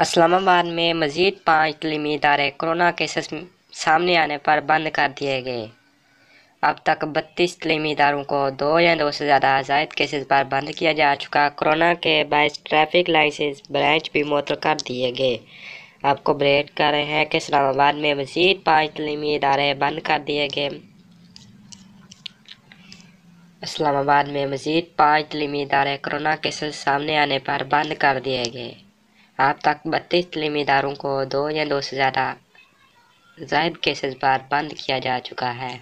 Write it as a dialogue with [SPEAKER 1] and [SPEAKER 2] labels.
[SPEAKER 1] इस्लामाबाद में मज़ीद पाँच तलीमी इदारे कोरोना केसेस सामने आने पर बंद कर दिए गए अब तक बत्तीस तलीमी इदारों को दो या दो से ज़्यादा जायद केसेस पर बंद किया जा चुका कोरोना के बायस ट्रैफिक लाइसेंस ब्रांच भी मुतल कर दिए गए आपको ब्रेड कर रहे हैं कि इस्लामाबाद में मज़ीद पाँच तलीमी इदारे बंद कर दिए गए इस्लामाबाद में मज़ीद पाँच तलीमी इदारे कोरोना केसेस सामने आने पर बंद कर दिए गए अब तक बत्तीस जिम्मेदारों को दो या दो से ज़्यादा जायद केसेस पर बंद किया जा चुका है